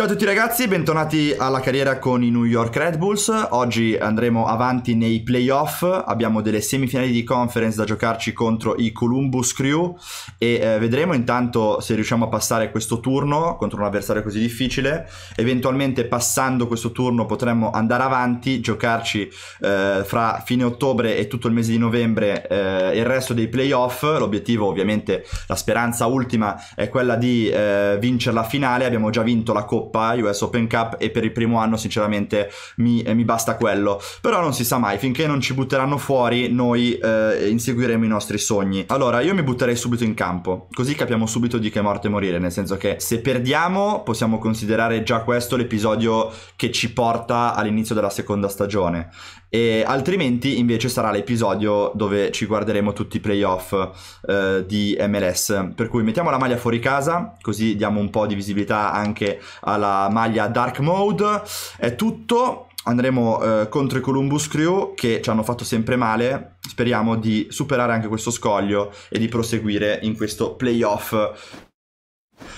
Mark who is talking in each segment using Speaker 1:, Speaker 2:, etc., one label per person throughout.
Speaker 1: Ciao a tutti ragazzi, bentornati alla carriera con i New York Red Bulls. Oggi andremo avanti nei playoff, abbiamo delle semifinali di conference da giocarci contro i Columbus Crew e eh, vedremo intanto se riusciamo a passare questo turno contro un avversario così difficile. Eventualmente passando questo turno potremmo andare avanti, giocarci eh, fra fine ottobre e tutto il mese di novembre eh, il resto dei playoff. L'obiettivo ovviamente, la speranza ultima è quella di eh, vincere la finale, abbiamo già vinto la Coppa Coppa, US Open Cup e per il primo anno sinceramente mi, eh, mi basta quello. Però non si sa mai, finché non ci butteranno fuori noi eh, inseguiremo i nostri sogni. Allora io mi butterei subito in campo, così capiamo subito di che morte morire, nel senso che se perdiamo possiamo considerare già questo l'episodio che ci porta all'inizio della seconda stagione. E altrimenti invece sarà l'episodio dove ci guarderemo tutti i playoff eh, di MLS. Per cui mettiamo la maglia fuori casa, così diamo un po' di visibilità anche alla maglia Dark Mode. È tutto. Andremo eh, contro i Columbus Crew che ci hanno fatto sempre male. Speriamo di superare anche questo scoglio e di proseguire in questo playoff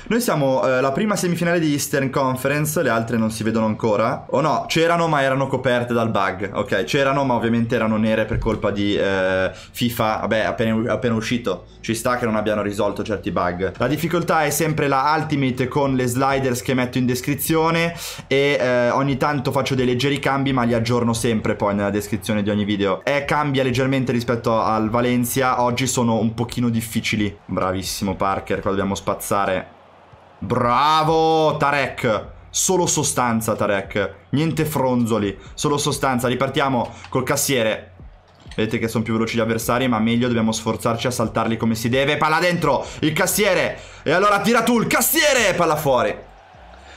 Speaker 1: noi siamo eh, la prima semifinale di Eastern Conference, le altre non si vedono ancora. O oh no, c'erano ma erano coperte dal bug. Ok, c'erano ma ovviamente erano nere per colpa di eh, FIFA, vabbè, appena, appena, uscito. Ci sta che non abbiano risolto certi bug. La difficoltà è sempre la Ultimate con le sliders che metto in descrizione e eh, ogni tanto faccio dei leggeri cambi ma li aggiorno sempre poi nella descrizione di ogni video. E eh, cambia leggermente rispetto al Valencia, oggi sono un pochino difficili. Bravissimo Parker, qua dobbiamo spazzare Bravo Tarek! Solo sostanza Tarek, niente fronzoli, solo sostanza. Ripartiamo col cassiere. Vedete che sono più veloci gli avversari ma meglio dobbiamo sforzarci a saltarli come si deve Palla dentro, il cassiere E allora tira tu, il cassiere, palla fuori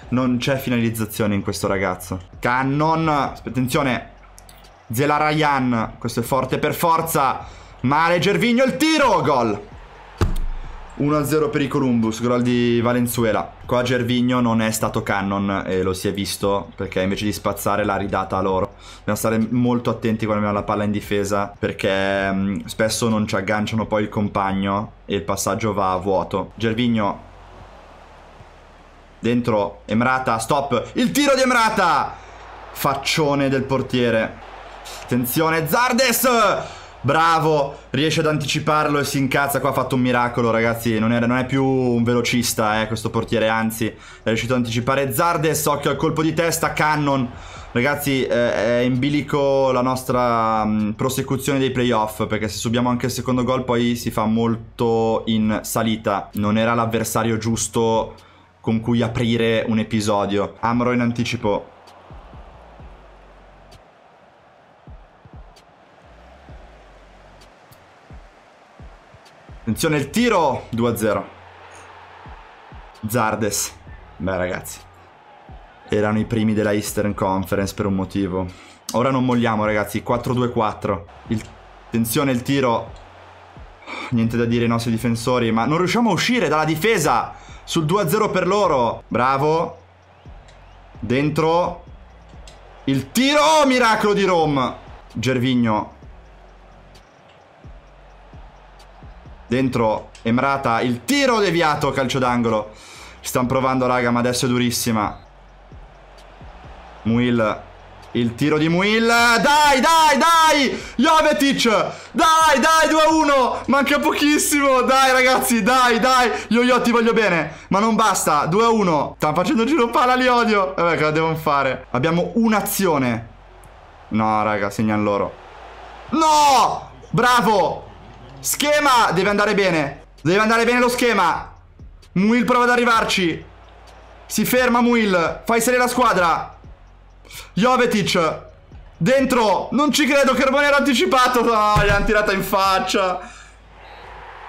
Speaker 1: Non c'è finalizzazione in questo ragazzo Cannon, attenzione Zelarayan, questo è forte per forza Male Gervigno, il tiro, gol 1-0 per i Columbus, gol di Valenzuela. Qua Gervigno non è stato cannon e lo si è visto perché invece di spazzare l'ha ridata a loro. Dobbiamo stare molto attenti quando abbiamo la palla in difesa perché mh, mm, spesso non ci agganciano poi il compagno e il passaggio va a vuoto. Gervigno dentro Emrata, stop! Il tiro di Emrata! Faccione del portiere. Attenzione Zardes! bravo, riesce ad anticiparlo e si incazza. Qua ha fatto un miracolo, ragazzi. Non, era, non è più un velocista, eh, questo portiere, anzi, è riuscito ad anticipare Zardes. Occhio al colpo di testa, Cannon. Ragazzi, eh, è in bilico la nostra mh, mm, prosecuzione dei playoff, perché se subiamo anche il secondo gol poi si fa molto in salita. Non era l'avversario giusto con cui aprire un episodio. Amro in anticipo Attenzione il tiro, 2-0. Zardes. Beh ragazzi, erano i primi della Eastern Conference per un motivo. Ora non molliamo ragazzi, 4-2-4. Il... Attenzione il tiro. Niente da dire ai nostri difensori, ma non riusciamo a uscire dalla difesa sul 2-0 per loro. Bravo. Dentro. Il tiro, miracolo di Rom. Gervigno Dentro Emrata, il tiro deviato, calcio d'angolo. Ci Stanno provando, raga, ma adesso è durissima. Muil, il tiro di Muil. Dai, dai, dai! Jovetic! Dai, dai, 2-1! Manca pochissimo! Dai, ragazzi, dai, dai! Io, io ti voglio bene, ma non basta. 2-1. Stanno facendo giro palla, li odio. Vabbè, eh, cosa devono fare? Abbiamo un'azione. No, raga, segna loro. No! Bravo! Schema Deve andare bene Deve andare bene lo schema Muil prova ad arrivarci Si ferma Muil Fai salire la squadra Jovetic Dentro Non ci credo Carbonero anticipato No gli hanno tirata in faccia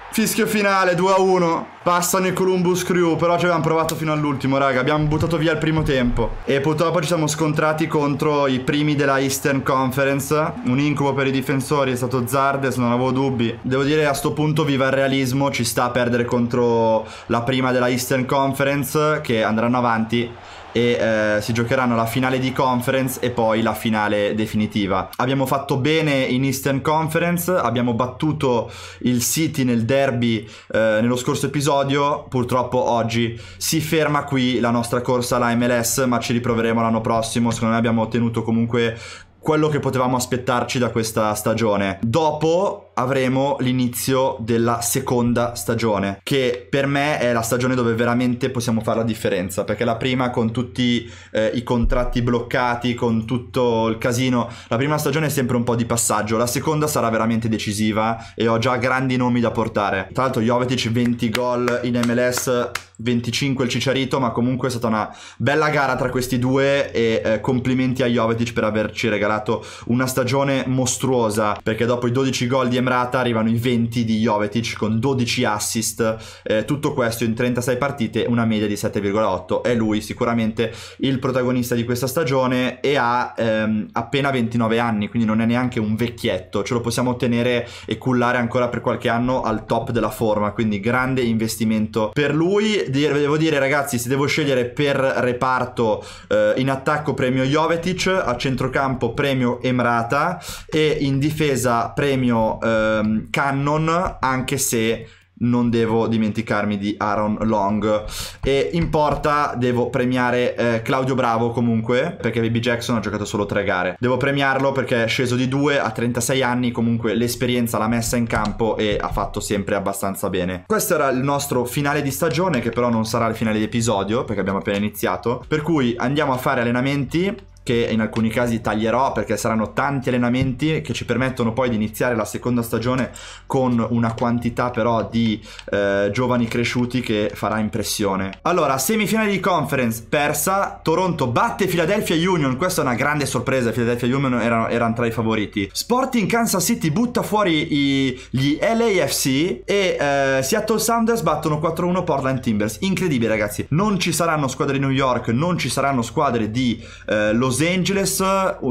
Speaker 1: Fischio finale, 2 a 1. Passano i Columbus Crew, però ci abbiamo provato fino all'ultimo, raga. Abbiamo buttato via il primo tempo. E purtroppo ci siamo scontrati contro i primi della Eastern Conference. Un incubo per i difensori è stato Zardes, non avevo dubbi. Devo dire, a sto punto, viva il realismo. Ci sta a perdere contro la prima della Eastern Conference, che andranno avanti e eh, si giocheranno la finale di conference e poi la finale definitiva. Abbiamo fatto bene in Eastern Conference, abbiamo battuto il City nel derby eh, nello scorso episodio, purtroppo oggi si ferma qui la nostra corsa alla MLS, ma ci riproveremo l'anno prossimo, secondo me abbiamo ottenuto comunque quello che potevamo aspettarci da questa stagione. Dopo avremo l'inizio della seconda stagione, che per me è la stagione dove veramente possiamo fare la differenza, perché la prima con tutti eh, i contratti bloccati, con tutto il casino, la prima stagione è sempre un po' di passaggio, la seconda sarà veramente decisiva e ho già grandi nomi da portare. Tra l'altro Jovetic 20 gol in MLS 25 il Cicciarito, ma comunque è stata una bella gara tra questi due e eh, complimenti a Jovetic per averci regalato una stagione mostruosa, perché dopo i 12 gol di Emrata arrivano i 20 di Jovetic con 12 assist, eh, tutto questo in 36 partite, una media di 7,8. È lui sicuramente il protagonista di questa stagione e ha ehm, appena 29 anni, quindi non è neanche un vecchietto, ce lo possiamo tenere e cullare ancora per qualche anno al top della forma, quindi grande investimento per lui se devo dire ragazzi, se devo scegliere per reparto eh, in attacco premio Jovetic, a centrocampo premio Emrata e in difesa premio ehm, Cannon, anche se non devo dimenticarmi di Aaron Long e in porta devo premiare eh, Claudio Bravo comunque perché Baby Jackson ha giocato solo tre gare devo premiarlo perché è sceso di due a 36 anni comunque l'esperienza l'ha messa in campo e ha fatto sempre abbastanza bene questo era il nostro finale di stagione che però non sarà il finale di episodio perché abbiamo appena iniziato per cui andiamo a fare allenamenti che in alcuni casi taglierò perché saranno tanti allenamenti che ci permettono poi di iniziare la seconda stagione con una quantità però di eh, giovani cresciuti che farà impressione. Allora, semifinale di conference persa, Toronto batte Philadelphia Union, questa è una grande sorpresa, Philadelphia Union erano, erano tra i favoriti. Sporting Kansas City butta fuori i, gli LAFC e eh, Seattle Sounders battono 4-1 Portland Timbers, incredibile ragazzi, non ci saranno squadre di New York, non ci saranno squadre di eh, Los Los Angeles,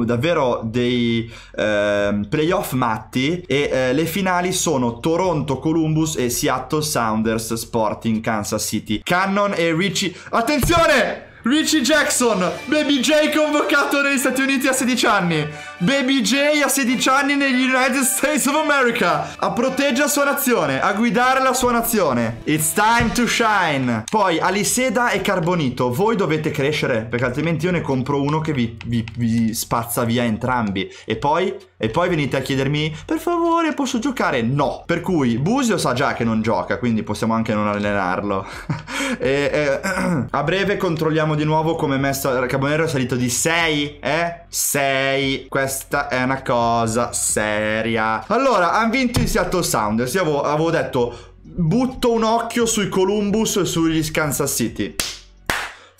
Speaker 1: davvero dei uh, playoff matti e uh, le finali sono Toronto Columbus e Seattle Sounders Sporting Kansas City. Cannon e Richie... Attenzione! Richie Jackson, Baby J convocato negli Stati Uniti a 16 anni. Baby J a 16 anni negli United States of America. A proteggere la sua nazione, a guidare la sua nazione. It's time to shine. Poi Aliseda e Carbonito, voi dovete crescere perché altrimenti io ne compro uno che vi, vi, vi spazza via entrambi. E poi, e poi venite a chiedermi, per favore posso giocare? No. Per cui Busio sa già che non gioca, quindi possiamo anche non allenarlo. e, e, eh, a breve controlliamo di nuovo come messo Carbonero è salito di 6, eh? 6. Questa è una cosa seria. Allora, hanno vinto i Seattle Sounders. Io avevo, avevo detto, butto un occhio sui Columbus e sugli Kansas City.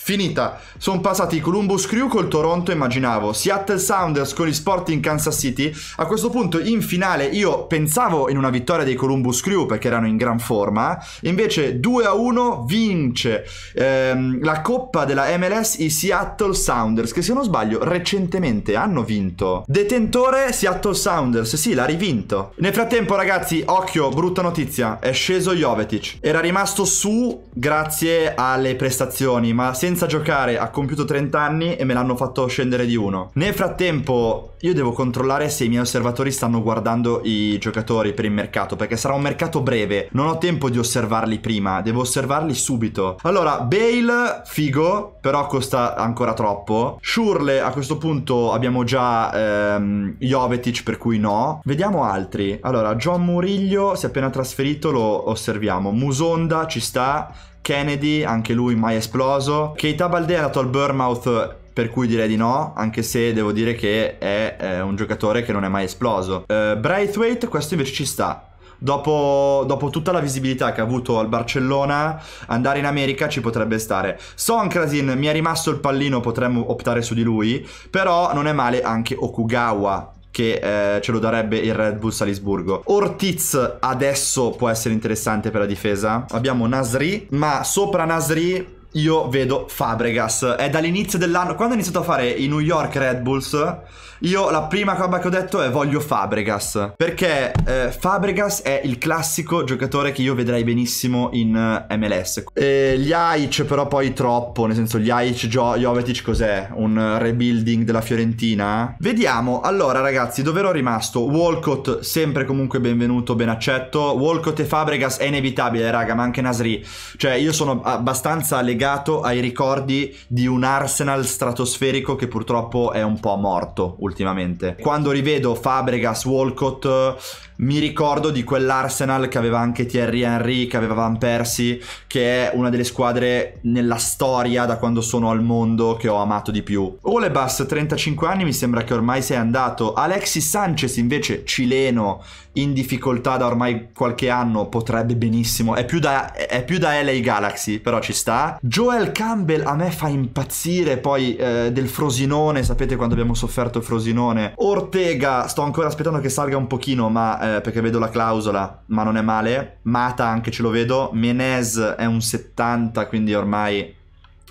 Speaker 1: Finita. Sono passati Columbus Crew col Toronto, immaginavo. Seattle Sounders con gli Sporting Kansas City. A questo punto, in finale, io pensavo in una vittoria dei Columbus Crew perché erano in gran forma. Invece, 2-1 vince ehm, la coppa della MLS i Seattle Sounders, che se non sbaglio, recentemente hanno vinto. Detentore Seattle Sounders. Sì, l'ha rivinto. Nel frattempo, ragazzi, occhio, brutta notizia. È sceso Jovetic. Era rimasto su grazie alle prestazioni, ma senza senza giocare ha compiuto 30 anni e me l'hanno fatto scendere di uno. Nel frattempo io devo controllare se i miei osservatori stanno guardando i giocatori per il mercato, perché sarà un mercato breve. Non ho tempo di osservarli prima, devo osservarli subito. Allora, Bale, figo, però costa ancora troppo. Shurle, a questo punto abbiamo già ehm, Jovetic, per cui no. Vediamo altri. Allora, John Muriglio si è appena trasferito, lo osserviamo. Musonda ci sta. Kennedy, anche lui mai esploso. Keita Baldea è andato al Bournemouth per cui direi di no, anche se devo dire che è eh, un giocatore che non è mai esploso. Eh, Braithwaite, questo invece ci sta. Dopo, dopo, tutta la visibilità che ha avuto al Barcellona, andare in America ci potrebbe stare. Sonkrasin mi è rimasto il pallino, potremmo optare su di lui, però non è male anche Okugawa che eh, ce lo darebbe il Red Bull Salisburgo. Ortiz adesso può essere interessante per la difesa. Abbiamo Nasri, ma sopra Nasri io vedo Fabregas. È dall'inizio dell'anno, quando ho iniziato a fare i New York Red Bulls, io la prima cosa che ho detto è voglio Fabregas. Perché eh, Fabregas è il classico giocatore che io vedrei benissimo in eh, MLS. E gli Aic però poi troppo, nel senso gli Aic jo- Jovetic cos'è? Un rebuilding della Fiorentina? Vediamo, allora ragazzi, dove ero rimasto? Walcott sempre comunque benvenuto, ben accetto. Walcott e Fabregas è inevitabile, raga, ma anche Nasri. Cioè io sono abbastanza legato legato ai ricordi di un Arsenal stratosferico che purtroppo è un po' morto ultimamente. Quando rivedo Fabregas, Walcott, mi ricordo di quell'Arsenal che aveva anche Thierry Henry, che aveva Van Persie, che è una delle squadre nella storia da quando sono al mondo che ho amato di più. Olebas, 35 anni, mi sembra che ormai sia andato. Alexis Sanchez, invece, cileno, in difficoltà da ormai qualche anno, potrebbe benissimo. È più da, è più da LA Galaxy, però ci sta. Joel Campbell a me fa impazzire, poi eh, del Frosinone, sapete quando abbiamo sofferto il Frosinone. Ortega, sto ancora aspettando che salga un pochino, ma eh, perché vedo la clausola, ma non è male. Mata anche ce lo vedo. Menez è un 70, quindi ormai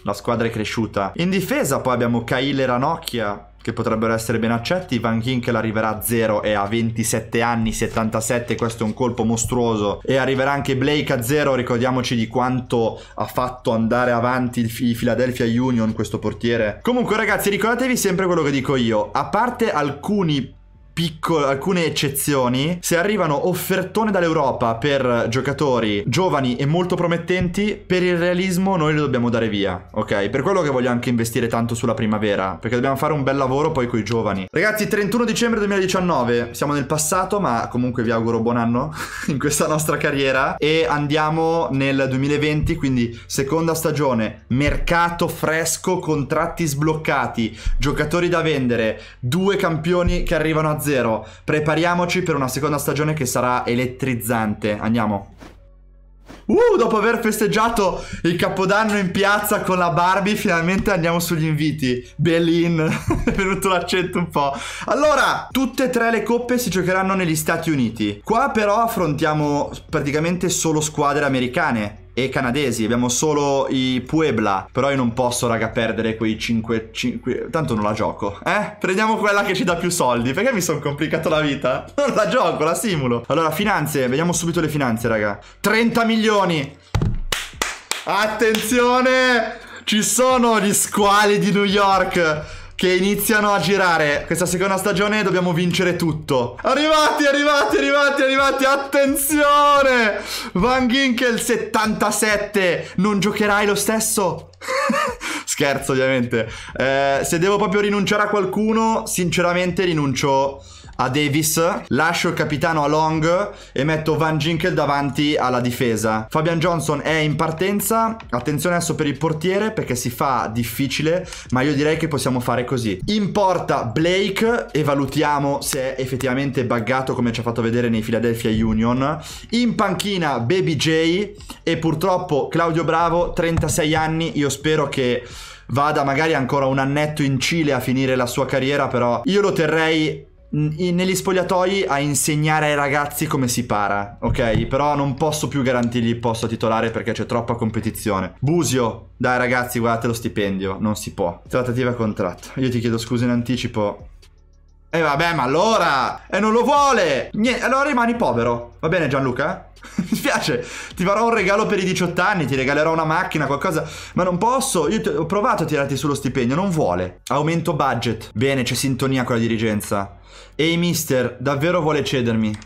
Speaker 1: la squadra è cresciuta. In difesa poi abbiamo Kail e Ranocchia, che potrebbero essere ben accetti. Van Ginkel arriverà a 0 e a 27 anni, 77, questo è un colpo mostruoso. E arriverà anche Blake a 0, ricordiamoci di quanto ha fatto andare avanti il Philadelphia Union questo portiere. Comunque ragazzi ricordatevi sempre quello che dico io, a parte alcuni piccole, alcune eccezioni, se arrivano offertone dall'Europa per giocatori giovani e molto promettenti, per il realismo noi li dobbiamo dare via, ok? Per quello che voglio anche investire tanto sulla primavera, perché dobbiamo fare un bel lavoro poi con i giovani. Ragazzi, 31 dicembre 2019, siamo nel passato, ma comunque vi auguro buon anno in questa nostra carriera e andiamo nel 2020, quindi seconda stagione, mercato fresco, contratti sbloccati, giocatori da vendere, due campioni che arrivano a 0 Prepariamoci per una seconda stagione che sarà elettrizzante. Andiamo. Uh, dopo aver festeggiato il capodanno in piazza con la Barbie, finalmente andiamo sugli inviti. Belin, è venuto l'accento un po'. Allora, tutte e tre le coppe si giocheranno negli Stati Uniti. Qua però affrontiamo praticamente solo squadre americane e canadesi. Abbiamo solo i Puebla. Però io non posso, raga, perdere quei 5. 5... Tanto non la gioco. Eh? Prendiamo quella che ci dà più soldi. Perché mi sono complicato la vita? Non la gioco, la simulo. Allora, finanze. Vediamo subito le finanze, raga. 30 milioni. Attenzione! Ci sono gli squali di New York che iniziano a girare. Questa seconda stagione dobbiamo vincere tutto. Arrivati, arrivati, arrivati, arrivati. Attenzione! Van Ginkel 77. Non giocherai lo stesso? Scherzo, ovviamente. Eh, se devo proprio rinunciare a qualcuno, sinceramente rinuncio a Davis, lascio il capitano a Long e metto Van Ginkel davanti alla difesa. Fabian Johnson è in partenza, attenzione adesso per il portiere perché si fa difficile, ma io direi che possiamo fare così. In porta Blake e valutiamo se è effettivamente buggato come ci ha fatto vedere nei Philadelphia Union. In panchina Baby J e purtroppo Claudio Bravo, 36 anni, io spero che vada magari ancora un annetto in Cile a finire la sua carriera, però io lo terrei negli spogliatoi a insegnare ai ragazzi come si para, ok? Però non posso più garantirgli il posto titolare perché c'è troppa competizione. Busio, dai ragazzi, guardate lo stipendio, non si può. Trattativa contratto. Io ti chiedo scusa in anticipo, e vabbè, ma allora! E non lo vuole! Niente, allora rimani povero. Va bene Gianluca? Mi spiace, ti farò un regalo per i 18 anni, ti regalerò una macchina, qualcosa, ma non posso, io ho provato a tirarti sullo stipendio, non vuole. Aumento budget. Bene, c'è sintonia con la dirigenza. Ehi mister, davvero vuole cedermi?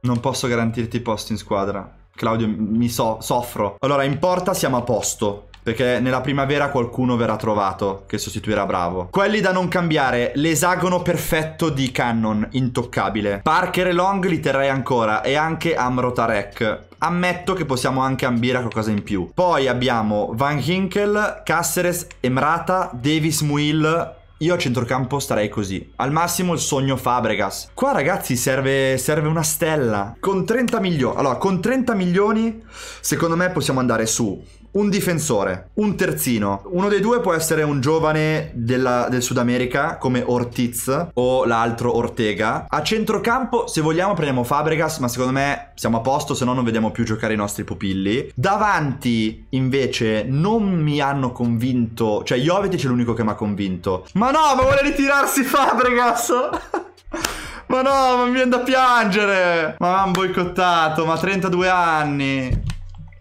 Speaker 1: Non posso garantirti posto in squadra. Claudio, mi so, soffro. Allora, in porta siamo a posto. Perché nella primavera qualcuno verrà trovato che sostituirà Bravo. Quelli da non cambiare. L'esagono perfetto di Cannon, intoccabile. Parker e Long li terrei ancora. E anche Amro Tarek. Ammetto che possiamo anche ambire a qualcosa in più. Poi abbiamo Van Hinkel, Caceres, Emrata, Davis Muil, io a centrocampo starei così. Al massimo il sogno Fabregas. Qua ragazzi serve, serve una stella. Con 30 milioni. Allora, con 30 milioni, secondo me possiamo andare su un difensore, un terzino. Uno dei due può essere un giovane della, del Sud America come Ortiz o l'altro Ortega. A centrocampo, se vogliamo, prendiamo Fabregas, ma secondo me siamo a posto, se no non vediamo più giocare i nostri pupilli. Davanti, invece, non mi hanno convinto. Cioè, Jovetic è l'unico che mi ha convinto. Ma no, ma vuole ritirarsi Fabregas! ma no, ma mi viene da piangere! Ma mi hanno boicottato, ma 32 anni!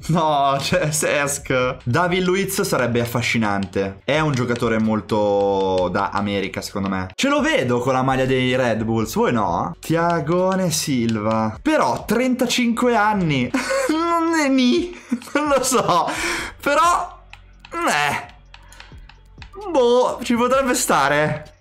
Speaker 1: No, cioè, Sesk. David Luiz sarebbe affascinante. È un giocatore molto da America, secondo me. Ce lo vedo con la maglia dei Red Bulls, voi no? Tiagone Silva. Però, 35 anni. non è ni. Non lo so. Però... Eh. Boh, ci potrebbe stare.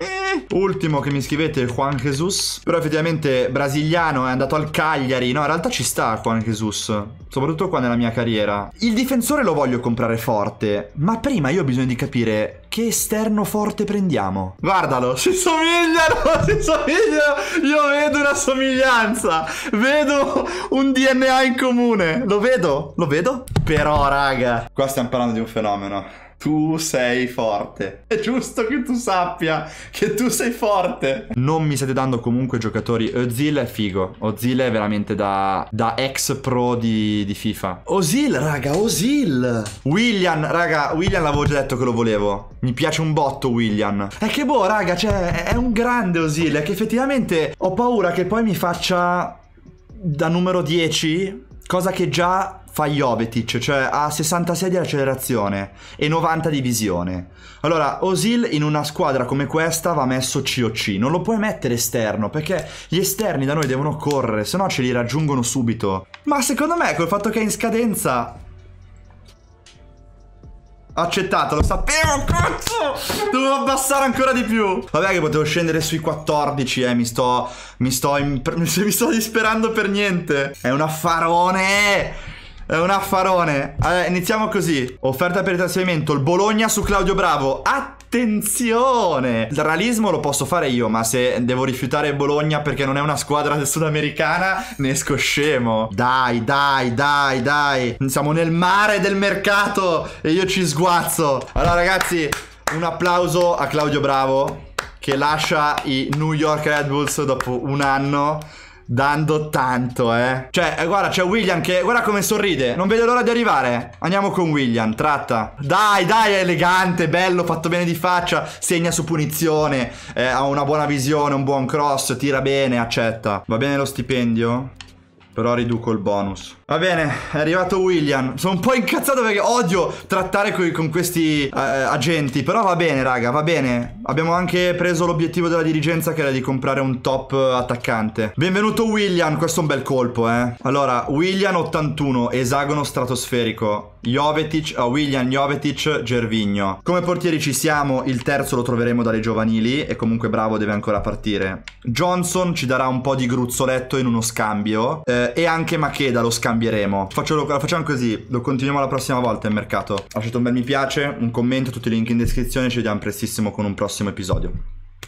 Speaker 1: Eh. Ultimo che mi scrivete Juan Jesus. Però effettivamente brasiliano è andato al Cagliari. No, in realtà ci sta Juan Jesus. Soprattutto qua nella mia carriera. Il difensore lo voglio comprare forte. Ma prima io ho bisogno di capire che esterno forte prendiamo. Guardalo, si somigliano, si somigliano. Io vedo una somiglianza. Vedo un DNA in comune. Lo vedo, lo vedo. Però, raga. Qua stiamo parlando di un fenomeno tu sei forte. È giusto che tu sappia che tu sei forte. Non mi state dando comunque giocatori. Ozil è figo. Ozil è veramente da, da ex pro di, di FIFA. Ozil, raga, Ozil. William, raga, William l'avevo già detto che lo volevo. Mi piace un botto William. È che boh, raga, cioè, è un grande Ozil. È che effettivamente ho paura che poi mi faccia da numero 10 Cosa che già fa Jovetic, cioè ha 66 di accelerazione e 90 di visione. Allora, Osil in una squadra come questa va messo COC, non lo puoi mettere esterno perché gli esterni da noi devono correre, se no ce li raggiungono subito. Ma secondo me col fatto che è in scadenza Accettato, lo sapevo, cazzo! Dovevo abbassare ancora di più. Vabbè che potevo scendere sui 14, eh, mi sto... Mi sto... Mi sto disperando per niente. È un affarone! È eh, un affarone. Allora, iniziamo così. Offerta per il trasferimento. Il Bologna su Claudio Bravo. Attenzione! Il realismo lo posso fare io, ma se devo rifiutare Bologna perché non è una squadra sudamericana, ne esco scemo. Dai, dai, dai, dai. Siamo nel mare del mercato e io ci sguazzo. Allora, ragazzi, un applauso a Claudio Bravo che lascia i New York Red Bulls dopo un anno dando tanto, eh. Cioè, eh, guarda, c'è William che... Guarda come sorride. Non vedo l'ora di arrivare. Andiamo con William, tratta. Dai, dai, è elegante, bello, fatto bene di faccia. Segna su punizione. Eh, ha una buona visione, un buon cross, tira bene, accetta. Va bene lo stipendio? Però riduco il bonus. Va bene, è arrivato William. Sono un po' incazzato perché odio trattare coi, con questi eh, eh, agenti. Però va bene, raga, va bene. Abbiamo anche preso l'obiettivo della dirigenza che era di comprare un top attaccante. Benvenuto William, questo è un bel colpo, eh. Allora, William 81, esagono stratosferico. Jovetic, oh, William Jovetic, Gervigno. Come portieri ci siamo, il terzo lo troveremo dalle giovanili e comunque bravo deve ancora partire. Johnson ci darà un po' di gruzzoletto in uno scambio eh, e anche Macheda lo scambio cambieremo. Faccio, facciamo così, lo continuiamo la prossima volta il mercato. Lasciate un bel mi piace, un commento, tutti i link in descrizione, ci vediamo prestissimo con un prossimo episodio.